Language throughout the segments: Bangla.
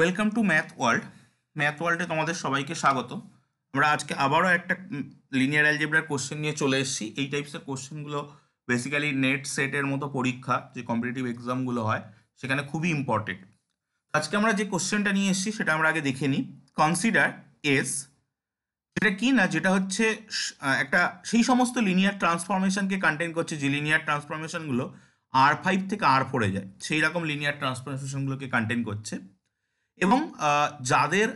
Welcome to Math World Math ওয়ার্ল্ডে তোমাদের সবাইকে স্বাগত আমরা আজকে আবারও একটা লিনিয়ার অ্যালজেব্রার কোশ্চেন নিয়ে চলে এসেছি এই টাইপসের কোশ্চেনগুলো বেসিক্যালি নেট সেটের মতো পরীক্ষা যে কম্পিটিটিভ এক্সামগুলো হয় সেখানে খুবই ইম্পর্টেন্ট আজকে আমরা যে কোশ্চেনটা নিয়ে এসেছি সেটা আমরা আগে দেখে নিই কনসিডার এস যেটা কি না যেটা হচ্ছে একটা সেই সমস্ত লিনিয়ার ট্রান্সফরমেশনকে কন্টেন করছে যে লিনিয়ার ট্রান্সফরমেশনগুলো আর ফাইভ থেকে আর ফোরে যায় সেই রকম লিনিয়ার ট্রান্সফরমেশনগুলোকে কন্টেন করছে এবং যাদের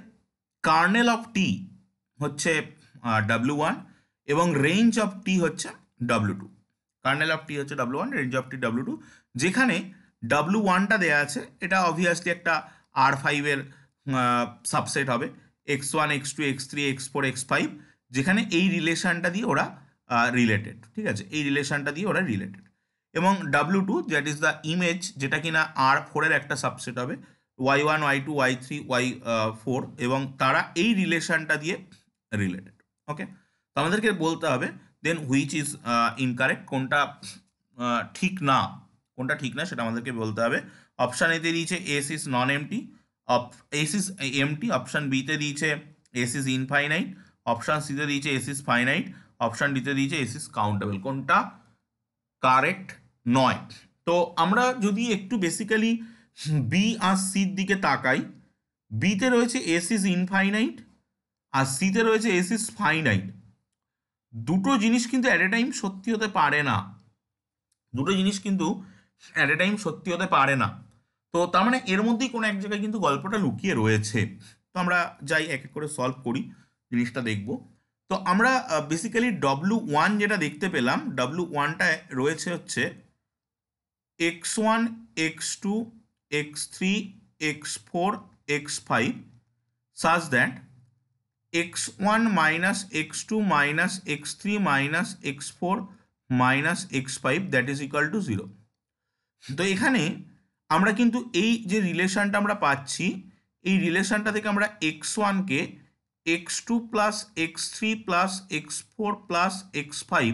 কার্নেল অফ টি হচ্ছে ডাব্লু ওয়ান এবং রেঞ্জ অফ টি হচ্ছে W two kernel of T হচ্ছে W one range of T W two যেখানে ডাব্লু ওয়ানটা দেওয়া আছে এটা অবভিয়াসলি একটা আর ফাইভের সাবসেট হবে x one x two x three x four x five যেখানে এই রিলেশানটা দিয়ে ওরা রিলেটেড ঠিক আছে এই রিলেশানটা দিয়ে ওরা রিলেটেড এবং W two that is the image যেটা কিনা আর ফোরের একটা সাবসেট হবে y one y two y three y four এবং তারা এই রিলেশনটা দিয়ে রিলেটেড ওকে তো আমাদেরকে বলতে হবে দেন হুইচ ইজ ইনকারেক্ট কোনটা uh, ঠিক না কোনটা ঠিক না সেটা আমাদেরকে বলতে হবে অপশান এতে দিয়েছে S is non empty S is empty option বিতে দিয়েছে এস ইজ ইনফাইনাইট অপশান সিতে দিয়েছে এস ইজ ফাইনাইট অপশান ডিতে দিয়েছে এস ইজ কাউন্টেবল কোনটা কারেক্ট নয় তো আমরা যদি একটু বেসিক্যালি বি আর সির দিকে তাকাই বিতে রয়েছে এস ইস ইনফাইনাইট আর সিতে রয়েছে এস ইস ফাইনাইট দুটো জিনিস কিন্তু অ্যাট এ টাইম সত্যি হতে পারে না দুটো জিনিস কিন্তু অ্যাট এ টাইম সত্যি হতে পারে না তো তার মানে এর মধ্যেই কোনো এক জায়গায় কিন্তু গল্পটা লুকিয়ে রয়েছে তো আমরা যাই এক এক করে সলভ করি জিনিসটা দেখব তো আমরা বেসিক্যালি ডব্লু ওয়ান যেটা দেখতে পেলাম ডব্লু ওয়ানটায় রয়েছে হচ্ছে x one x two x3, x4, x5 such that x1 minus x2 minus x3 minus x4 minus x5 that is equal to 0. তো এখানে আমরা কিন্তু এই যে রিলেশনটা আমরা পাচ্ছি এই রিলেশনটা থেকে আমরা এক্স ওয়ানকে x two plus x three plus x four plus x five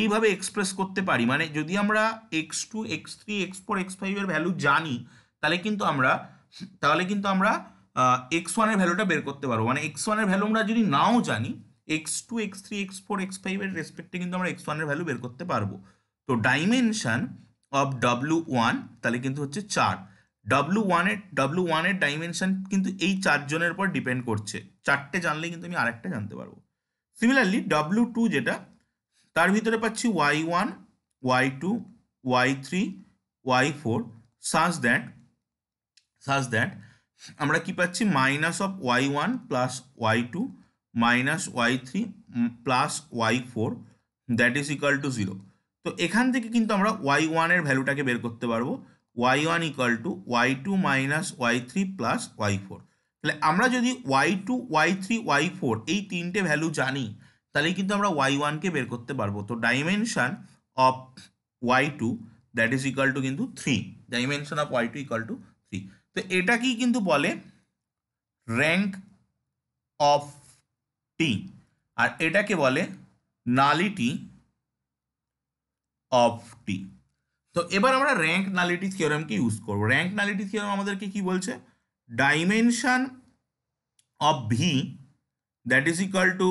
এইভাবে এক্সপ্রেস করতে পারি মানে যদি আমরা x two x three x four x ফাইভের ভ্যালু জানি তাহলে কিন্তু আমরা তাহলে কিন্তু আমরা এক্স ওয়ানের ভ্যালুটা বের করতে পারবো মানে এক্স ওয়ানের ভ্যালু আমরা যদি নাও জানি x two x three x four x ফাইভের রেসপেক্টে কিন্তু আমরা এক্স ওয়ানের ভ্যালু বের করতে পারবো তো ডাইমেনশান অফ ডাব্লু ওয়ান তাহলে কিন্তু হচ্ছে চার ডাব্লু ওয়ানের ডাব্লু ওয়ানের ডাইমেনশান কিন্তু এই চারজনের উপর ডিপেন্ড করছে চারটে জানলে কিন্তু আমি আরেকটা জানতে পারবো সিমিলারলি ডাব্লু টু যেটা তার ভিতরে পাচ্ছি y one y two y three y four such that such that আমরা কি পাচ্ছি minus of y one plus y two minus y three plus y four that is equal to zero তো এখান থেকে কিন্তু আমরা ওয়াই ওয়ানের ভ্যালুটাকে বের করতে পারবো y one equal to y two minus y three plus y four তাহলে আমরা যদি y two y three y four এই তিনটে ভ্যালু জানি তাহলে কিন্তু আমরা ওয়াই ওয়ানকে বের করতে পারবো তো dimension of y two that is equal to কিন্তু three dimension of y two equal to এটা কি কিন্তু বলে র‍্যাঙ্ক অফ T আর এটাকে বলে নালিটি অফ T তো এবার আমরা র‍্যাঙ্ক নালিটি থিওরেম কি ইউজ করব র‍্যাঙ্ক নালিটি থিওরেম আমাদেরকে কি বলছে dimension of V that is equal to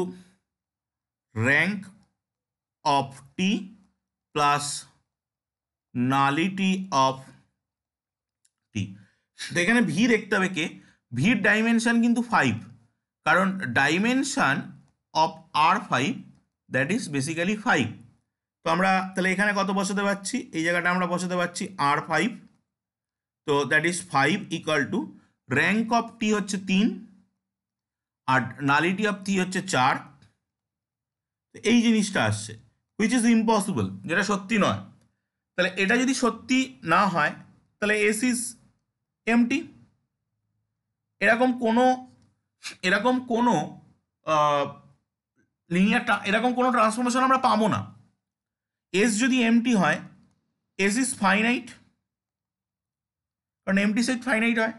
rank of T plus nullity of T এখানে ভি দেখতে হবে কে ভির ডাইমেনশান কিন্তু ফাইভ কারণ dimension of R five that is basically five তো আমরা তাহলে এখানে কত বসাতে পারছি এই জায়গাটা আমরা বসাতে পারছি আর ফাইভ তো that is five equal to rank of T হচ্ছে তিন আর নালিটি অফ টি হচ্ছে চার এই জিনিসটা আসছে হুইচ ইজ ইম্পসিবল যেটা সত্যি নয় তাহলে এটা যদি সত্যি না হয় তাহলে এস ইজ এমটি এরকম কোনো এরকম কোনো লিনিয়ার এরকম কোনো ট্রান্সফরমেশন আমরা পাবো না এস যদি এমটি হয় এস ইজ ফাইনাইট কারণ এমটি সেট ফাইনাইট হয়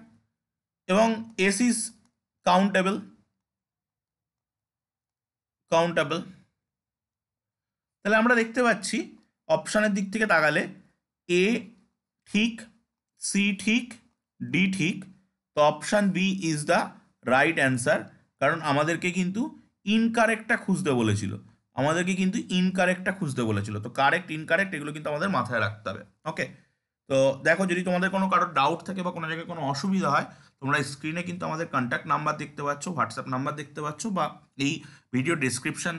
এবং এস ইজ কাউন্টেবল কাউন্টেবল তাহলে আমরা দেখতে পাচ্ছি অপশানের দিক থেকে তাকালে এ ঠিক সি ঠিক ডি ঠিক তো option B is the right answer কারণ আমাদেরকে কিন্তু ইনকারেক্টটা খুঁজতে বলেছিল আমাদেরকে কিন্তু ইনকারেক্টটা খুঁজতে বলেছিল তো কারেক্ট ইনকারেক্ট এগুলো কিন্তু আমাদের মাথায় রাখতে হবে ওকে তো দেখো যদি তোমাদের কোনো কারোর ডাউট থাকে বা কোনো জায়গায় কোনো অসুবিধা হয় তোমরা স্ক্রিনে কিন্তু আমাদের কন্ট্যাক্ট নাম্বার দেখতে পাচ্ছ হোয়াটসঅ্যাপ নাম্বার দেখতে পাচ্ছ বা এই ভিডিও ডিসক্রিপশান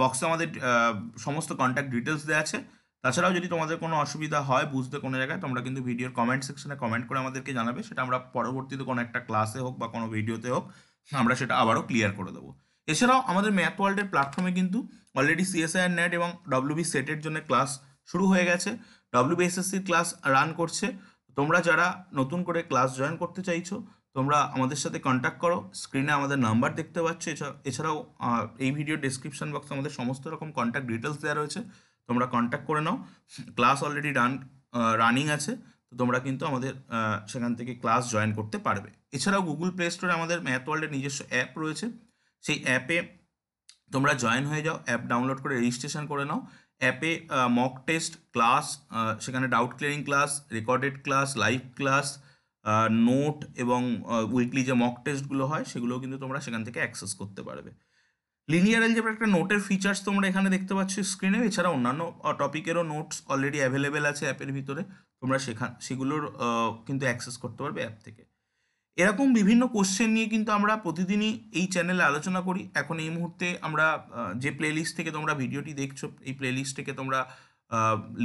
বক্সে আমাদের সমস্ত কন্ট্যাক্ট ডিটেলস দেওয়া আছে তাছাড়াও যদি তোমাদের কোনো অসুবিধা হয় বুঝতে কোনো জায়গায় তোমরা কিন্তু ভিডিওর কমেন্ট সেকশনে কমেন্ট করে আমাদেরকে জানাবে সেটা আমরা পরবর্তীতে কোনো একটা ক্লাসে হোক বা কোনো ভিডিওতে হোক আমরা সেটা আবারও ক্লিয়ার করে দেবো এছাড়াও আমাদের ম্যাথ ওয়ার্ল্ডের প্ল্যাটফর্মে কিন্তু অলরেডি সিএসআইআর নেট এবং বি সেটের জন্য ক্লাস শুরু হয়ে গেছে ডব্লিউবিএসএসসির ক্লাস রান করছে তোমরা যারা নতুন করে ক্লাস জয়েন করতে চাইছো তোমরা আমাদের সাথে কন্ট্যাক্ট করো স্ক্রিনে আমাদের নাম্বার দেখতে পাচ্ছ এছাড়াও এই ভিডিও ডিসক্রিপশন বক্সে আমাদের সমস্ত রকম কন্ট্যাক্ট ডিটেলস দেওয়া রয়েছে তোমরা কন্ট্যাক্ট করে নাও ক্লাস অলরেডি রান রানিং আছে তো তোমরা কিন্তু আমাদের সেখান থেকে ক্লাস জয়েন করতে পারবে এছাড়াও গুগল প্লে স্টোরে আমাদের ম্যাথ ওয়ার্ল্ডের নিজস্ব অ্যাপ রয়েছে সেই অ্যাপে তোমরা জয়েন হয়ে যাও অ্যাপ ডাউনলোড করে রেজিস্ট্রেশন করে নাও অ্যাপে মক টেস্ট ক্লাস সেখানে doubt clearing class recorded class live class note এবং উইকলি যে মক টেস্টগুলো হয় সেগুলোও কিন্তু তোমরা সেখান থেকে অ্যাক্সেস করতে পারবে লিনিয়ার অ্যালজেব্রা একটা নোটের ফিচার্স তোমরা এখানে দেখতে পাচ্ছ স্ক্রিনে এছাড়া অন্যান্য টপিকেরও নোটস অলরেডি অ্যাভেলেবেল আছে অ্যাপের ভিতরে তোমরা সেখান সেগুলোর কিন্তু অ্যাক্সেস করতে পারবে অ্যাপ থেকে এরকম বিভিন্ন কোশ্চেন নিয়ে কিন্তু আমরা প্রতিদিনই এই চ্যানেলে আলোচনা করি এখন এই মুহূর্তে আমরা যে প্লেলিস্ট থেকে তোমরা ভিডিওটি দেখছো এই প্লেলিস্ট থেকে তোমরা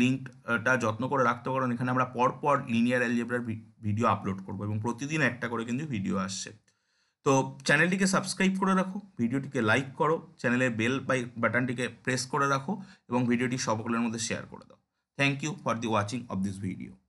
লিঙ্কটা যত্ন করে রাখতে পারো এখানে আমরা পরপর লিনিয়ার অ্যালজেব্রার ভিডিও আপলোড করবো এবং প্রতিদিন একটা করে কিন্তু ভিডিও আসছে তো চ্যানেলটিকে সাবস্ক্রাইব করে রাখো ভিডিওটিকে লাইক করো চ্যানেলের বেল বাই বাটনটিকে প্রেস করে রাখো এবং ভিডিওটি সকলের মধ্যে শেয়ার করে দাও thank you for the watching of this video